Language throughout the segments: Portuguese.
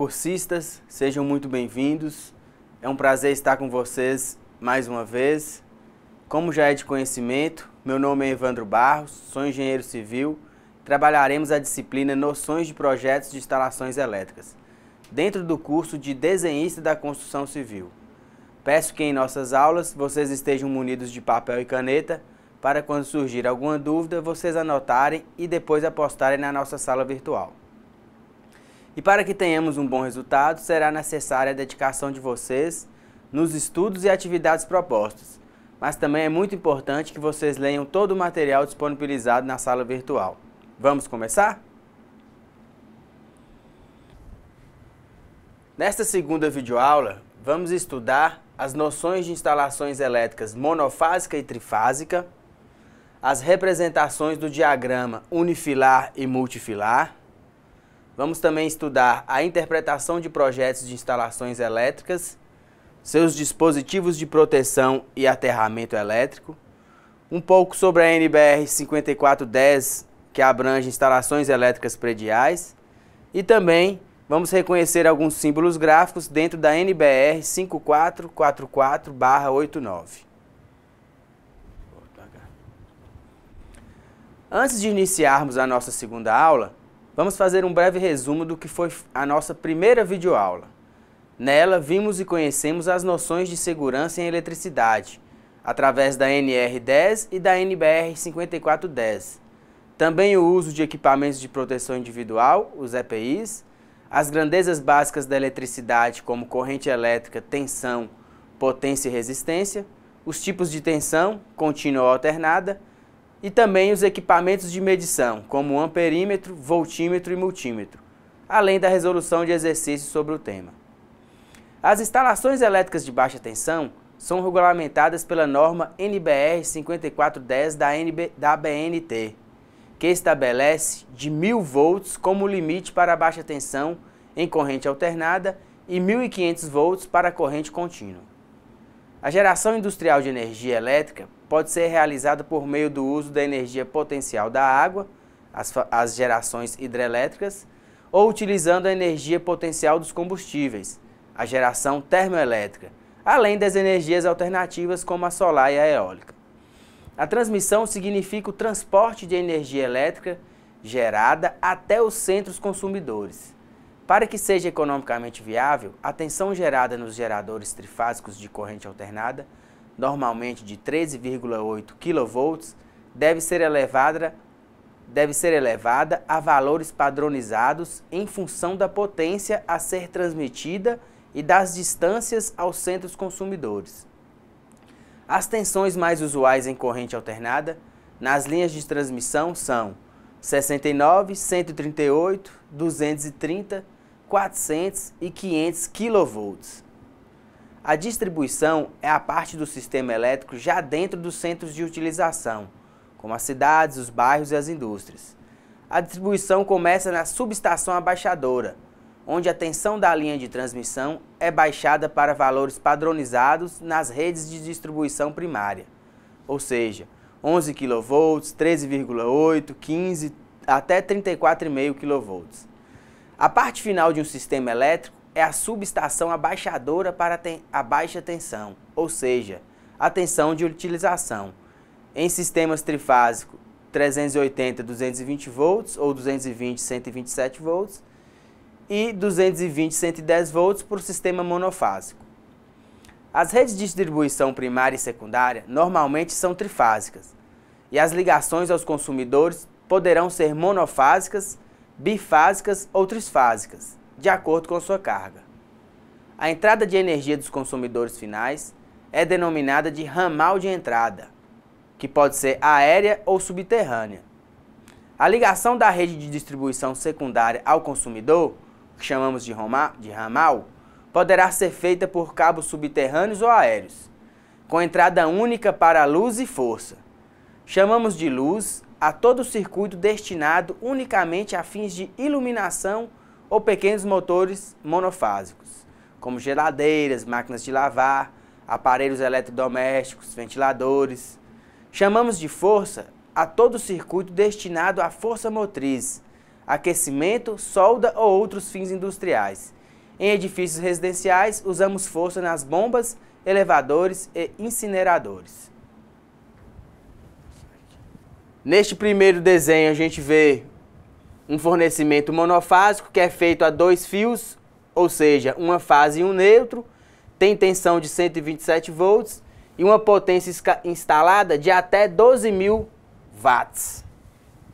cursistas, sejam muito bem-vindos. É um prazer estar com vocês mais uma vez. Como já é de conhecimento, meu nome é Evandro Barros, sou engenheiro civil. Trabalharemos a disciplina Noções de Projetos de Instalações Elétricas, dentro do curso de Desenhista da Construção Civil. Peço que em nossas aulas vocês estejam munidos de papel e caneta para quando surgir alguma dúvida vocês anotarem e depois apostarem na nossa sala virtual. E para que tenhamos um bom resultado, será necessária a dedicação de vocês nos estudos e atividades propostas. Mas também é muito importante que vocês leiam todo o material disponibilizado na sala virtual. Vamos começar? Nesta segunda videoaula, vamos estudar as noções de instalações elétricas monofásica e trifásica, as representações do diagrama unifilar e multifilar, Vamos também estudar a interpretação de projetos de instalações elétricas, seus dispositivos de proteção e aterramento elétrico, um pouco sobre a NBR 5410, que abrange instalações elétricas prediais, e também vamos reconhecer alguns símbolos gráficos dentro da NBR 5444-89. Antes de iniciarmos a nossa segunda aula, Vamos fazer um breve resumo do que foi a nossa primeira videoaula. Nela, vimos e conhecemos as noções de segurança em eletricidade, através da NR10 e da NBR 5410. Também o uso de equipamentos de proteção individual, os EPIs, as grandezas básicas da eletricidade, como corrente elétrica, tensão, potência e resistência, os tipos de tensão, contínua ou alternada, e também os equipamentos de medição, como amperímetro, voltímetro e multímetro, além da resolução de exercícios sobre o tema. As instalações elétricas de baixa tensão são regulamentadas pela norma NBR 5410 da, BNT, que estabelece de 1.000 volts como limite para a baixa tensão em corrente alternada e 1.500 volts para a corrente contínua. A geração industrial de energia elétrica pode ser realizado por meio do uso da energia potencial da água, as, as gerações hidrelétricas, ou utilizando a energia potencial dos combustíveis, a geração termoelétrica, além das energias alternativas como a solar e a eólica. A transmissão significa o transporte de energia elétrica gerada até os centros consumidores. Para que seja economicamente viável, a tensão gerada nos geradores trifásicos de corrente alternada normalmente de 13,8 kV, deve ser elevada deve ser elevada a valores padronizados em função da potência a ser transmitida e das distâncias aos centros consumidores. As tensões mais usuais em corrente alternada nas linhas de transmissão são 69, 138, 230, 400 e 500 kV. A distribuição é a parte do sistema elétrico já dentro dos centros de utilização, como as cidades, os bairros e as indústrias. A distribuição começa na subestação abaixadora, onde a tensão da linha de transmissão é baixada para valores padronizados nas redes de distribuição primária, ou seja, 11 kV, 13,8, 15 até 34,5 kV. A parte final de um sistema elétrico é a subestação abaixadora para a baixa tensão, ou seja, a tensão de utilização. Em sistemas trifásicos 380 220 volts ou 220 127 volts e 220 110 volts para o sistema monofásico. As redes de distribuição primária e secundária normalmente são trifásicas e as ligações aos consumidores poderão ser monofásicas, bifásicas ou trifásicas de acordo com sua carga. A entrada de energia dos consumidores finais é denominada de ramal de entrada, que pode ser aérea ou subterrânea. A ligação da rede de distribuição secundária ao consumidor, que chamamos de, de ramal, poderá ser feita por cabos subterrâneos ou aéreos, com entrada única para luz e força. Chamamos de luz a todo circuito destinado unicamente a fins de iluminação ou pequenos motores monofásicos, como geladeiras, máquinas de lavar, aparelhos eletrodomésticos, ventiladores. Chamamos de força a todo o circuito destinado à força motriz, aquecimento, solda ou outros fins industriais. Em edifícios residenciais, usamos força nas bombas, elevadores e incineradores. Neste primeiro desenho, a gente vê um fornecimento monofásico que é feito a dois fios, ou seja, uma fase e um neutro, tem tensão de 127 volts e uma potência instalada de até 12 mil watts.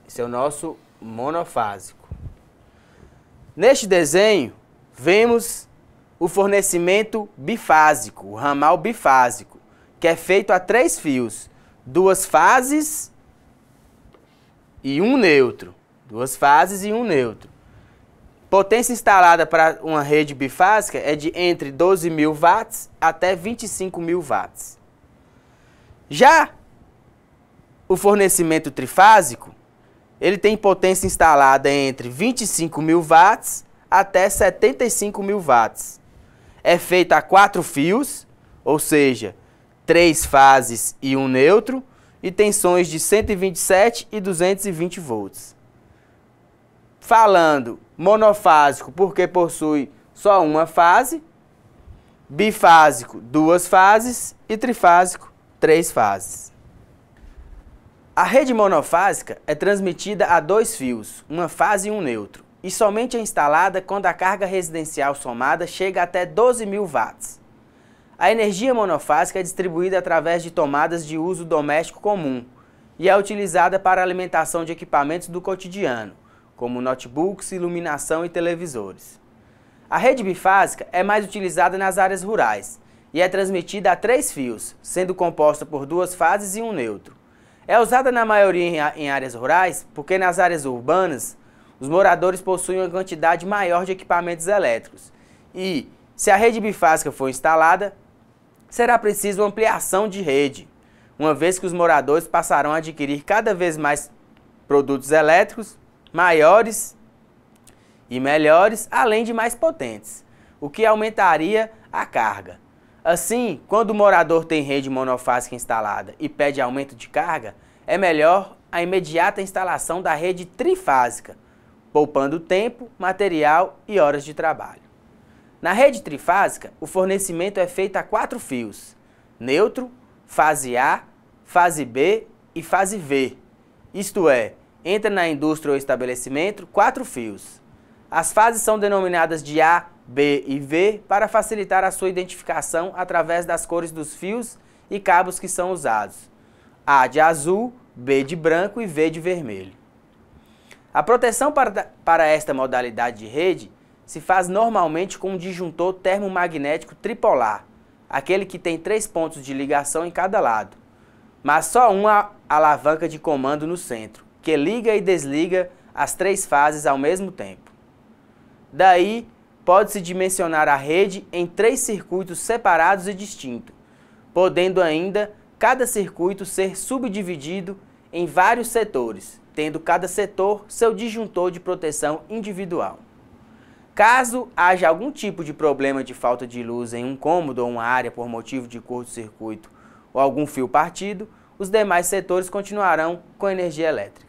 Esse é o nosso monofásico. Neste desenho, vemos o fornecimento bifásico, o ramal bifásico, que é feito a três fios, duas fases e um neutro. Duas fases e um neutro. Potência instalada para uma rede bifásica é de entre 12 mil watts até 25 mil watts. Já o fornecimento trifásico, ele tem potência instalada entre 25 mil watts até 75 mil watts. É feita a quatro fios, ou seja, três fases e um neutro, e tensões de 127 e 220 volts falando monofásico porque possui só uma fase, bifásico, duas fases e trifásico, três fases. A rede monofásica é transmitida a dois fios, uma fase e um neutro, e somente é instalada quando a carga residencial somada chega até 12 mil watts. A energia monofásica é distribuída através de tomadas de uso doméstico comum e é utilizada para alimentação de equipamentos do cotidiano, como notebooks, iluminação e televisores. A rede bifásica é mais utilizada nas áreas rurais e é transmitida a três fios, sendo composta por duas fases e um neutro. É usada na maioria em áreas rurais porque nas áreas urbanas os moradores possuem uma quantidade maior de equipamentos elétricos e, se a rede bifásica for instalada, será preciso ampliação de rede, uma vez que os moradores passarão a adquirir cada vez mais produtos elétricos maiores e melhores, além de mais potentes, o que aumentaria a carga. Assim, quando o morador tem rede monofásica instalada e pede aumento de carga, é melhor a imediata instalação da rede trifásica, poupando tempo, material e horas de trabalho. Na rede trifásica, o fornecimento é feito a quatro fios: neutro, fase A, fase B e fase V. Isto é, entra na indústria ou estabelecimento quatro fios. As fases são denominadas de A, B e V para facilitar a sua identificação através das cores dos fios e cabos que são usados. A de azul, B de branco e V de vermelho. A proteção para, para esta modalidade de rede se faz normalmente com um disjuntor termomagnético tripolar, aquele que tem três pontos de ligação em cada lado, mas só uma alavanca de comando no centro que liga e desliga as três fases ao mesmo tempo. Daí, pode-se dimensionar a rede em três circuitos separados e distintos, podendo ainda cada circuito ser subdividido em vários setores, tendo cada setor seu disjuntor de proteção individual. Caso haja algum tipo de problema de falta de luz em um cômodo ou uma área por motivo de curto-circuito ou algum fio partido, os demais setores continuarão com energia elétrica.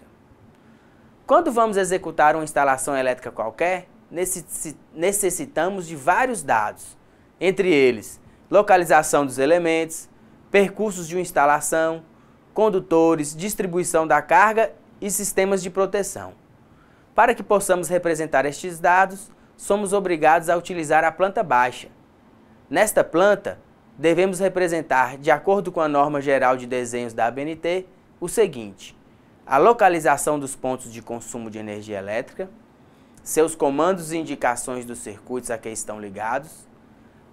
Quando vamos executar uma instalação elétrica qualquer, necessitamos de vários dados, entre eles localização dos elementos, percursos de uma instalação, condutores, distribuição da carga e sistemas de proteção. Para que possamos representar estes dados, somos obrigados a utilizar a planta baixa. Nesta planta, devemos representar, de acordo com a norma geral de desenhos da ABNT, o seguinte: a localização dos pontos de consumo de energia elétrica, seus comandos e indicações dos circuitos a que estão ligados,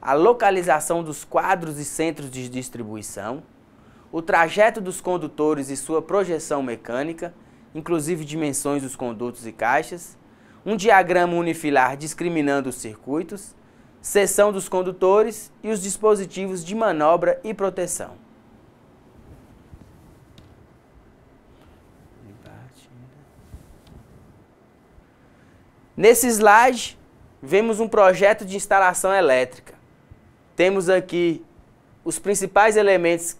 a localização dos quadros e centros de distribuição, o trajeto dos condutores e sua projeção mecânica, inclusive dimensões dos condutos e caixas, um diagrama unifilar discriminando os circuitos, seção dos condutores e os dispositivos de manobra e proteção. Nesse slide, vemos um projeto de instalação elétrica. Temos aqui os principais elementos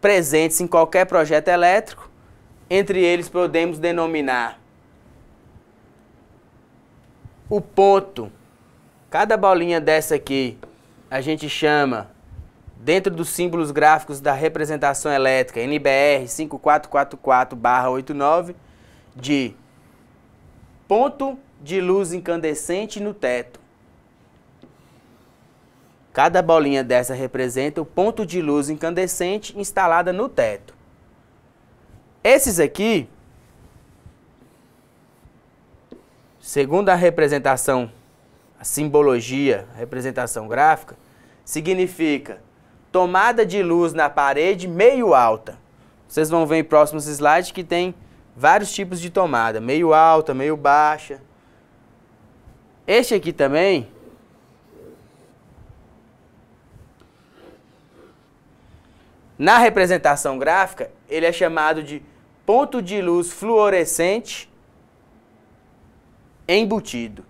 presentes em qualquer projeto elétrico. Entre eles, podemos denominar o ponto. Cada bolinha dessa aqui, a gente chama, dentro dos símbolos gráficos da representação elétrica, NBR 5444-89, de ponto de luz incandescente no teto. Cada bolinha dessa representa o ponto de luz incandescente instalada no teto. Esses aqui, segundo a representação, a simbologia, a representação gráfica, significa tomada de luz na parede meio alta. Vocês vão ver em próximos slides que tem vários tipos de tomada, meio alta, meio baixa. Este aqui também Na representação gráfica, ele é chamado de ponto de luz fluorescente embutido.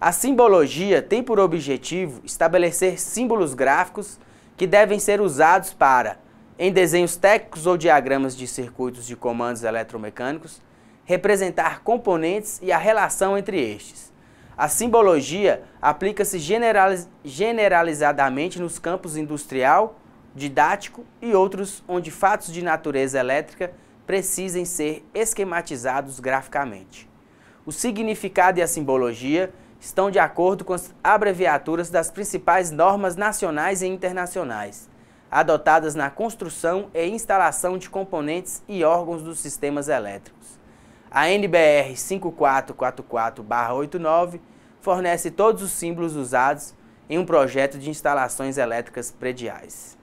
A simbologia tem por objetivo estabelecer símbolos gráficos que devem ser usados para em desenhos técnicos ou diagramas de circuitos de comandos eletromecânicos, representar componentes e a relação entre estes. A simbologia aplica-se generalizadamente nos campos industrial, didático e outros onde fatos de natureza elétrica precisem ser esquematizados graficamente. O significado e a simbologia estão de acordo com as abreviaturas das principais normas nacionais e internacionais adotadas na construção e instalação de componentes e órgãos dos sistemas elétricos. A NBR 5444-89 fornece todos os símbolos usados em um projeto de instalações elétricas prediais.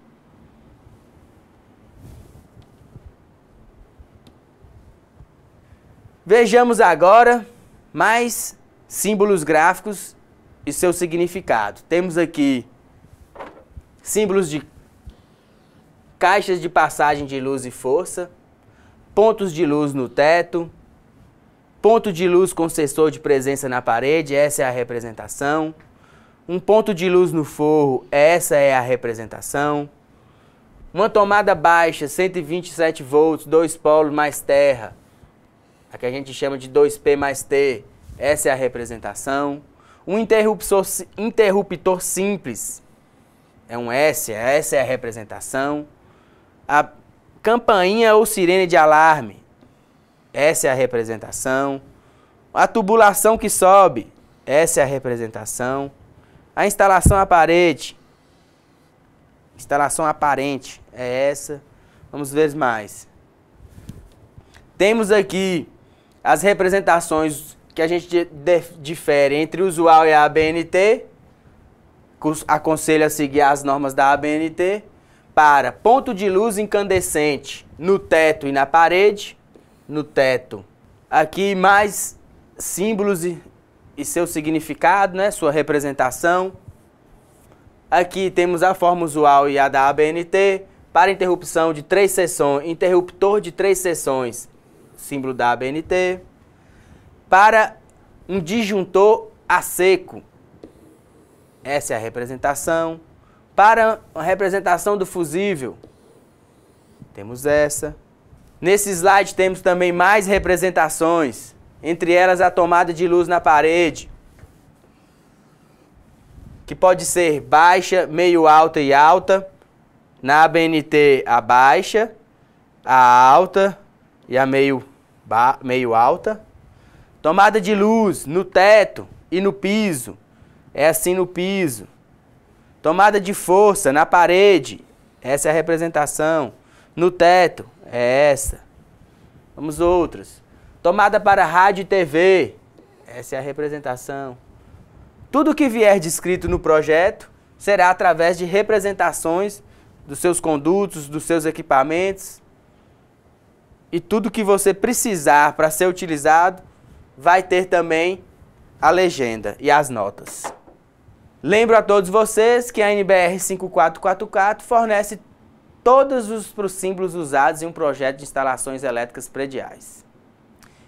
Vejamos agora mais símbolos gráficos e seu significado. Temos aqui símbolos de caixas de passagem de luz e força, pontos de luz no teto, ponto de luz com sensor de presença na parede, essa é a representação. Um ponto de luz no forro, essa é a representação. Uma tomada baixa, 127 volts, dois polos mais terra, a que a gente chama de 2P mais T, essa é a representação. Um interruptor, interruptor simples, é um S, essa é a representação a campainha ou sirene de alarme. Essa é a representação. A tubulação que sobe. Essa é a representação. A instalação à parede. Instalação aparente é essa. Vamos ver mais. Temos aqui as representações que a gente difere entre o usual e a ABNT. Aconselho a seguir as normas da ABNT para ponto de luz incandescente no teto e na parede, no teto. Aqui mais símbolos e, e seu significado, né, sua representação. Aqui temos a forma usual e a da ABNT para interrupção de três sessões, interruptor de três sessões, símbolo da ABNT. Para um disjuntor a seco, essa é a representação. Para a representação do fusível, temos essa. Nesse slide temos também mais representações, entre elas a tomada de luz na parede, que pode ser baixa, meio alta e alta. Na ABNT, a baixa, a alta e a meio, meio alta. Tomada de luz no teto e no piso. É assim no piso. Tomada de força na parede, essa é a representação. No teto, é essa. Vamos outras. Tomada para rádio e TV, essa é a representação. Tudo que vier descrito no projeto será através de representações dos seus condutos, dos seus equipamentos. E tudo que você precisar para ser utilizado vai ter também a legenda e as notas. Lembro a todos vocês que a NBR 5444 fornece todos os símbolos usados em um projeto de instalações elétricas prediais.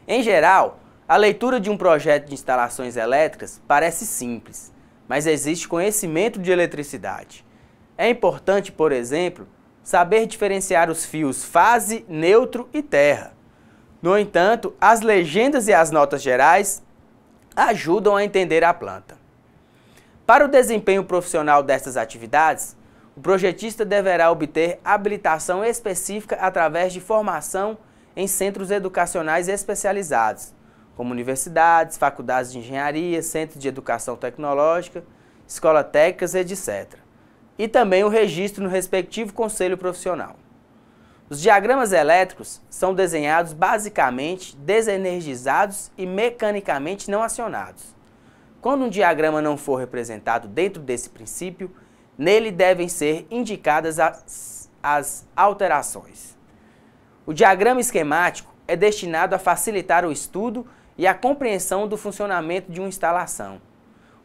Em geral, a leitura de um projeto de instalações elétricas parece simples, mas existe conhecimento de eletricidade. É importante, por exemplo, saber diferenciar os fios fase, neutro e terra. No entanto, as legendas e as notas gerais ajudam a entender a planta. Para o desempenho profissional dessas atividades, o projetista deverá obter habilitação específica através de formação em centros educacionais especializados, como universidades, faculdades de engenharia, centros de educação tecnológica, escolas técnicas, etc. E também o registro no respectivo conselho profissional. Os diagramas elétricos são desenhados basicamente desenergizados e mecanicamente não acionados. Quando um diagrama não for representado dentro desse princípio, nele devem ser indicadas as, as alterações. O diagrama esquemático é destinado a facilitar o estudo e a compreensão do funcionamento de uma instalação.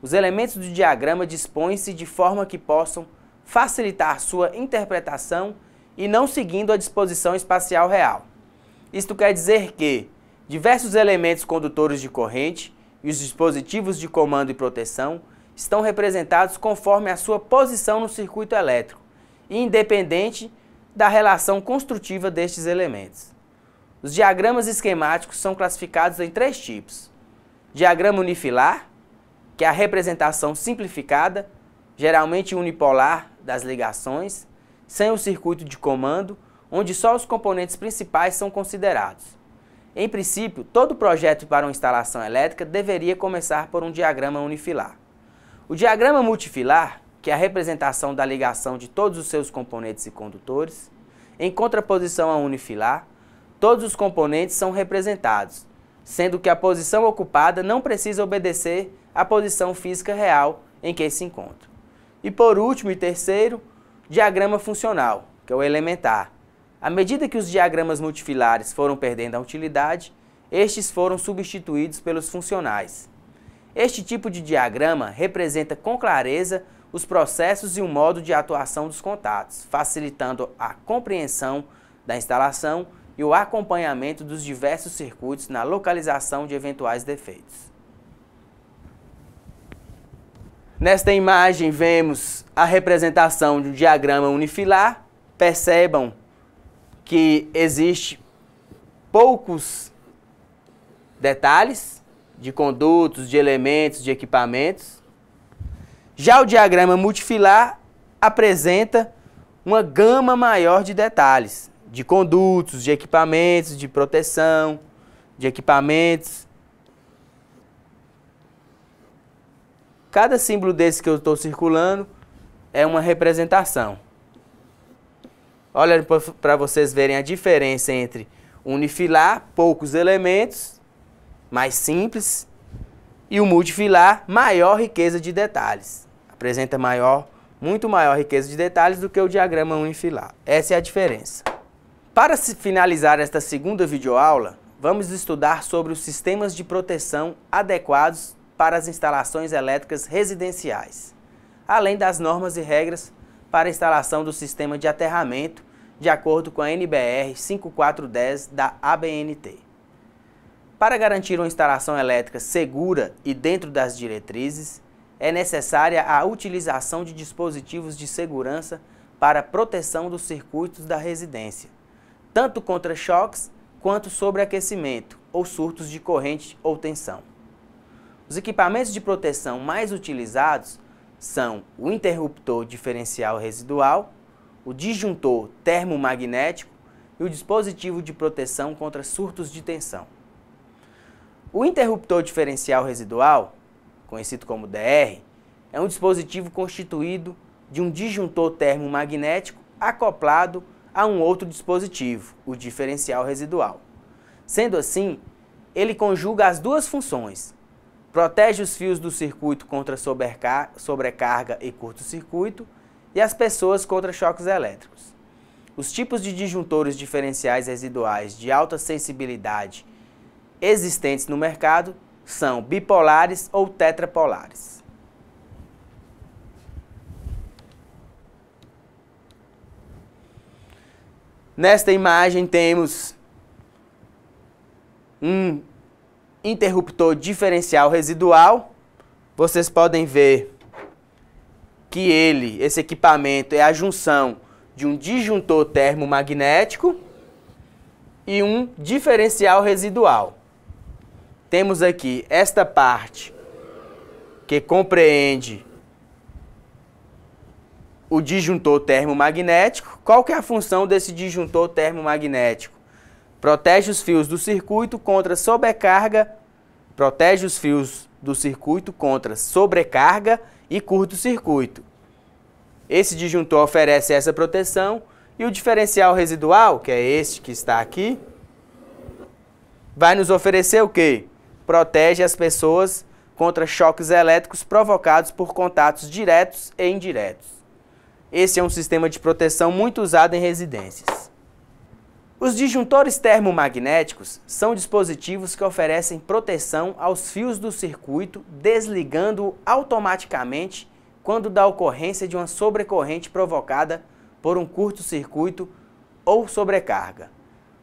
Os elementos do diagrama dispõem-se de forma que possam facilitar sua interpretação e não seguindo a disposição espacial real. Isto quer dizer que diversos elementos condutores de corrente e os dispositivos de comando e proteção estão representados conforme a sua posição no circuito elétrico, independente da relação construtiva destes elementos. Os diagramas esquemáticos são classificados em três tipos. Diagrama unifilar, que é a representação simplificada, geralmente unipolar, das ligações, sem o circuito de comando, onde só os componentes principais são considerados. Em princípio, todo projeto para uma instalação elétrica deveria começar por um diagrama unifilar. O diagrama multifilar, que é a representação da ligação de todos os seus componentes e condutores, em contraposição ao unifilar, todos os componentes são representados, sendo que a posição ocupada não precisa obedecer à posição física real em que se encontra. E por último e terceiro, diagrama funcional, que é o elementar, à medida que os diagramas multifilares foram perdendo a utilidade, estes foram substituídos pelos funcionais. Este tipo de diagrama representa com clareza os processos e o modo de atuação dos contatos, facilitando a compreensão da instalação e o acompanhamento dos diversos circuitos na localização de eventuais defeitos. Nesta imagem vemos a representação de um diagrama unifilar. Percebam que existe poucos detalhes de condutos, de elementos, de equipamentos. Já o diagrama multifilar apresenta uma gama maior de detalhes, de condutos, de equipamentos, de proteção, de equipamentos. Cada símbolo desse que eu estou circulando é uma representação. Olha para vocês verem a diferença entre unifilar, poucos elementos, mais simples, e o multifilar, maior riqueza de detalhes. Apresenta maior, muito maior riqueza de detalhes do que o diagrama unifilar. Essa é a diferença. Para finalizar esta segunda videoaula, vamos estudar sobre os sistemas de proteção adequados para as instalações elétricas residenciais, além das normas e regras para instalação do sistema de aterramento, de acordo com a NBR 5410 da ABNT. Para garantir uma instalação elétrica segura e dentro das diretrizes, é necessária a utilização de dispositivos de segurança para proteção dos circuitos da residência, tanto contra choques quanto sobreaquecimento ou surtos de corrente ou tensão. Os equipamentos de proteção mais utilizados são o interruptor diferencial residual, o disjuntor termomagnético e o dispositivo de proteção contra surtos de tensão. O interruptor diferencial residual, conhecido como DR, é um dispositivo constituído de um disjuntor termomagnético acoplado a um outro dispositivo, o diferencial residual. Sendo assim, ele conjuga as duas funções, protege os fios do circuito contra sobrecarga e curto-circuito e as pessoas contra choques elétricos. Os tipos de disjuntores diferenciais residuais de alta sensibilidade existentes no mercado são bipolares ou tetrapolares. Nesta imagem temos um interruptor diferencial residual. Vocês podem ver que ele, esse equipamento, é a junção de um disjuntor termomagnético e um diferencial residual. Temos aqui esta parte que compreende o disjuntor termomagnético. Qual que é a função desse disjuntor termomagnético? Protege os fios do circuito contra sobrecarga, protege os fios do circuito contra sobrecarga e curto-circuito. Esse disjuntor oferece essa proteção e o diferencial residual, que é este que está aqui, vai nos oferecer o quê? Protege as pessoas contra choques elétricos provocados por contatos diretos e indiretos. Esse é um sistema de proteção muito usado em residências. Os disjuntores termomagnéticos são dispositivos que oferecem proteção aos fios do circuito, desligando-o automaticamente quando da ocorrência de uma sobrecorrente provocada por um curto-circuito ou sobrecarga.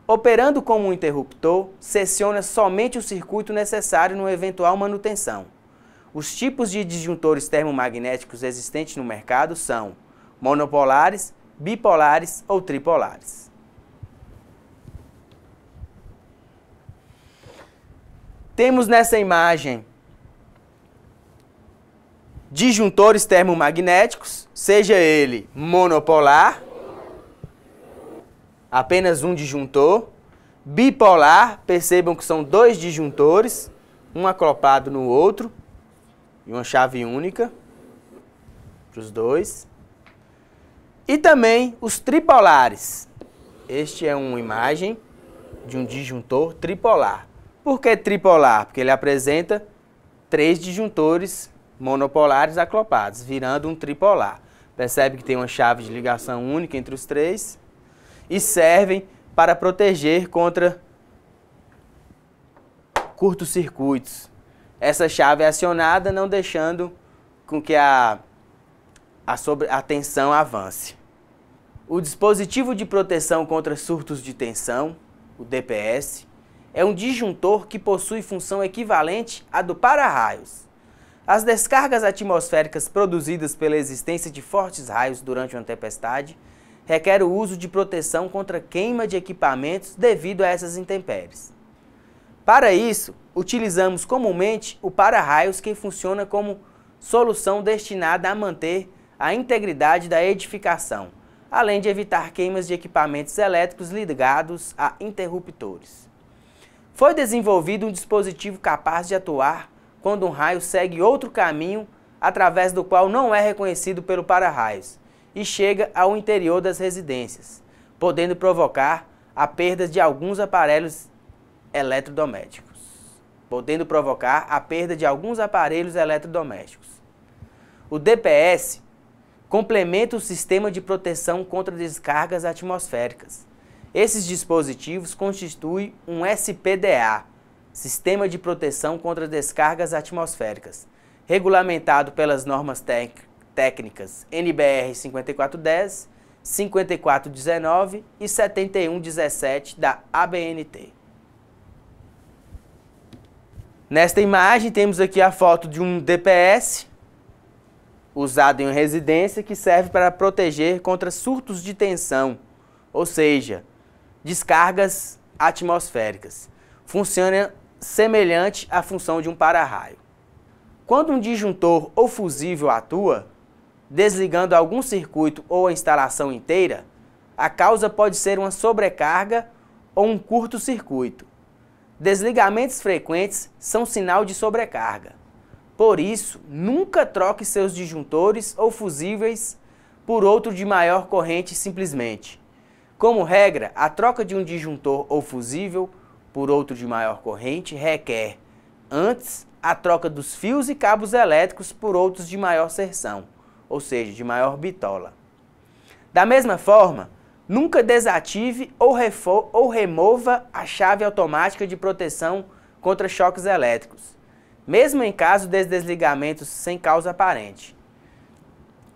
Operando como um interruptor, seciona somente o circuito necessário numa eventual manutenção. Os tipos de disjuntores termomagnéticos existentes no mercado são monopolares, bipolares ou tripolares. Temos nessa imagem disjuntores termomagnéticos, seja ele monopolar, apenas um disjuntor, bipolar, percebam que são dois disjuntores, um acoplado no outro, e uma chave única para os dois. E também os tripolares. Este é uma imagem de um disjuntor tripolar. Por que tripolar? Porque ele apresenta três disjuntores monopolares aclopados, virando um tripolar. Percebe que tem uma chave de ligação única entre os três e servem para proteger contra curtos-circuitos. Essa chave é acionada, não deixando com que a, a, sobre, a tensão avance. O dispositivo de proteção contra surtos de tensão, o DPS, é um disjuntor que possui função equivalente à do para-raios. As descargas atmosféricas produzidas pela existência de fortes raios durante uma tempestade requer o uso de proteção contra queima de equipamentos devido a essas intempéries. Para isso, utilizamos comumente o para-raios que funciona como solução destinada a manter a integridade da edificação, além de evitar queimas de equipamentos elétricos ligados a interruptores. Foi desenvolvido um dispositivo capaz de atuar quando um raio segue outro caminho através do qual não é reconhecido pelo para-raios e chega ao interior das residências, podendo provocar a perda de alguns aparelhos eletrodomésticos, podendo provocar a perda de alguns aparelhos eletrodomésticos. O DPS complementa o sistema de proteção contra descargas atmosféricas, esses dispositivos constituem um SPDA, Sistema de Proteção contra Descargas Atmosféricas, regulamentado pelas normas técnicas NBR 5410, 5419 e 7117 da ABNT. Nesta imagem temos aqui a foto de um DPS usado em residência que serve para proteger contra surtos de tensão, ou seja, descargas atmosféricas. Funciona semelhante à função de um para-raio. Quando um disjuntor ou fusível atua, desligando algum circuito ou a instalação inteira, a causa pode ser uma sobrecarga ou um curto-circuito. Desligamentos frequentes são sinal de sobrecarga. Por isso, nunca troque seus disjuntores ou fusíveis por outro de maior corrente simplesmente. Como regra, a troca de um disjuntor ou fusível por outro de maior corrente requer, antes, a troca dos fios e cabos elétricos por outros de maior serção, ou seja, de maior bitola. Da mesma forma, nunca desative ou, ou remova a chave automática de proteção contra choques elétricos, mesmo em caso de desligamentos sem causa aparente.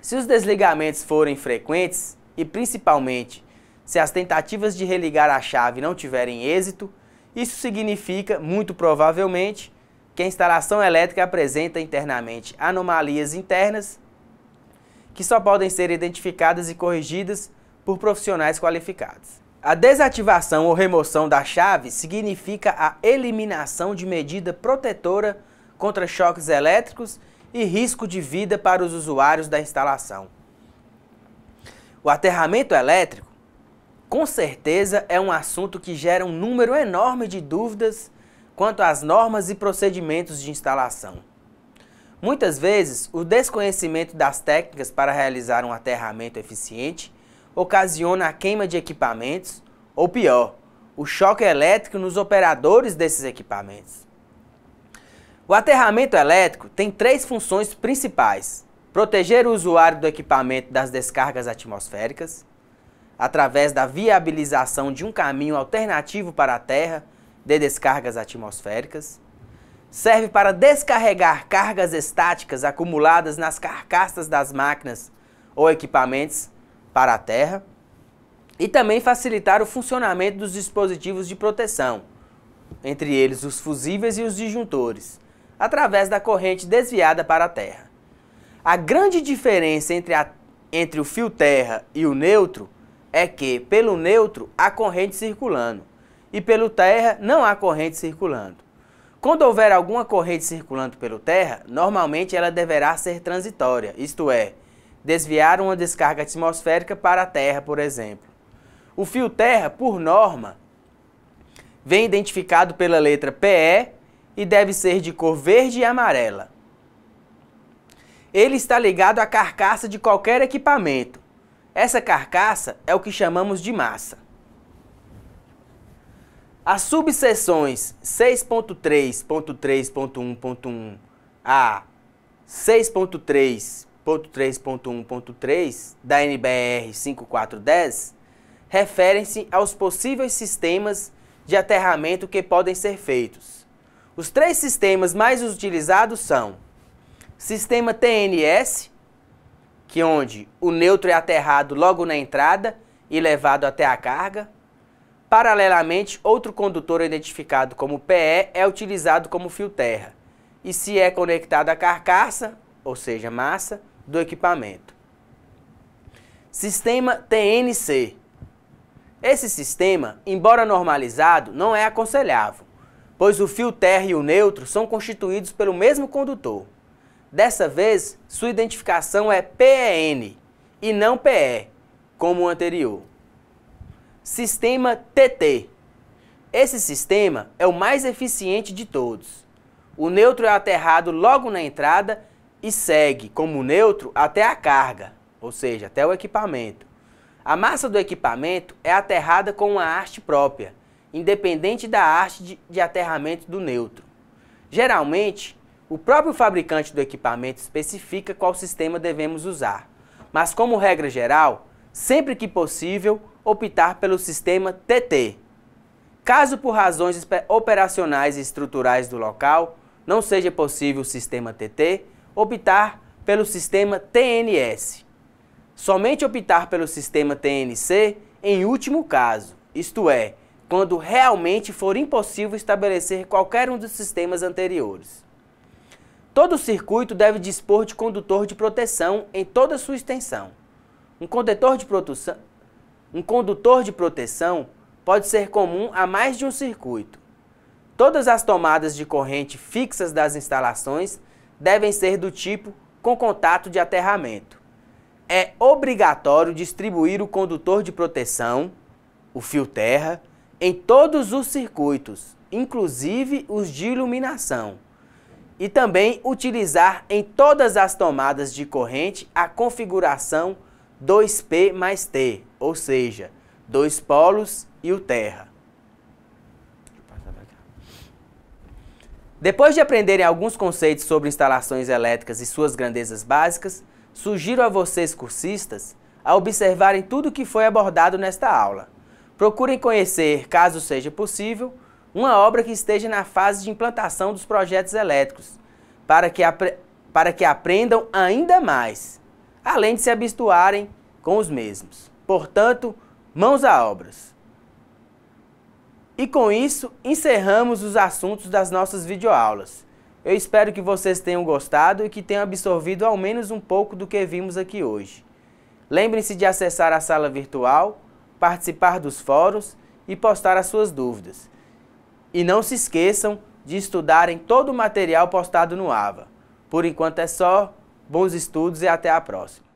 Se os desligamentos forem frequentes, e principalmente se as tentativas de religar a chave não tiverem êxito, isso significa, muito provavelmente, que a instalação elétrica apresenta internamente anomalias internas que só podem ser identificadas e corrigidas por profissionais qualificados. A desativação ou remoção da chave significa a eliminação de medida protetora contra choques elétricos e risco de vida para os usuários da instalação. O aterramento elétrico com certeza é um assunto que gera um número enorme de dúvidas quanto às normas e procedimentos de instalação. Muitas vezes, o desconhecimento das técnicas para realizar um aterramento eficiente ocasiona a queima de equipamentos, ou pior, o choque elétrico nos operadores desses equipamentos. O aterramento elétrico tem três funções principais: proteger o usuário do equipamento das descargas atmosféricas, através da viabilização de um caminho alternativo para a Terra de descargas atmosféricas. Serve para descarregar cargas estáticas acumuladas nas carcaças das máquinas ou equipamentos para a Terra. E também facilitar o funcionamento dos dispositivos de proteção, entre eles os fusíveis e os disjuntores, através da corrente desviada para a Terra. A grande diferença entre, a, entre o fio terra e o neutro é que pelo neutro há corrente circulando e pelo terra não há corrente circulando. Quando houver alguma corrente circulando pelo terra, normalmente ela deverá ser transitória, isto é, desviar uma descarga atmosférica para a terra, por exemplo. O fio terra, por norma, vem identificado pela letra PE e deve ser de cor verde e amarela. Ele está ligado à carcaça de qualquer equipamento, essa carcaça é o que chamamos de massa. As subseções 6.3.3.1.1 a 6.3.3.1.3 da NBR 5410 referem-se aos possíveis sistemas de aterramento que podem ser feitos. Os três sistemas mais utilizados são Sistema TNS, que onde o neutro é aterrado logo na entrada e levado até a carga. Paralelamente, outro condutor identificado como PE é utilizado como fio terra e se é conectado à carcaça, ou seja, massa, do equipamento. Sistema TNC. Esse sistema, embora normalizado, não é aconselhável, pois o fio terra e o neutro são constituídos pelo mesmo condutor. Dessa vez, sua identificação é PEN e não PE, como o anterior. Sistema TT. Esse sistema é o mais eficiente de todos. O neutro é aterrado logo na entrada e segue como neutro até a carga, ou seja, até o equipamento. A massa do equipamento é aterrada com uma haste própria, independente da haste de, de aterramento do neutro. Geralmente, o próprio fabricante do equipamento especifica qual sistema devemos usar, mas como regra geral, sempre que possível, optar pelo sistema TT. Caso por razões operacionais e estruturais do local não seja possível o sistema TT, optar pelo sistema TNS. Somente optar pelo sistema TNC em último caso, isto é, quando realmente for impossível estabelecer qualquer um dos sistemas anteriores. Todo circuito deve dispor de condutor de proteção em toda sua extensão. Um condutor de proteção, um condutor de proteção pode ser comum a mais de um circuito. Todas as tomadas de corrente fixas das instalações devem ser do tipo com contato de aterramento. É obrigatório distribuir o condutor de proteção, o fio terra, em todos os circuitos, inclusive os de iluminação e também utilizar em todas as tomadas de corrente a configuração 2P mais T, ou seja, dois polos e o terra. Depois de aprenderem alguns conceitos sobre instalações elétricas e suas grandezas básicas, sugiro a vocês cursistas a observarem tudo o que foi abordado nesta aula. Procurem conhecer, caso seja possível, uma obra que esteja na fase de implantação dos projetos elétricos, para que, para que aprendam ainda mais, além de se habituarem com os mesmos. Portanto, mãos à obras. E com isso, encerramos os assuntos das nossas videoaulas. Eu espero que vocês tenham gostado e que tenham absorvido ao menos um pouco do que vimos aqui hoje. Lembrem-se de acessar a sala virtual, participar dos fóruns e postar as suas dúvidas. E não se esqueçam de estudarem todo o material postado no AVA. Por enquanto é só, bons estudos e até a próxima.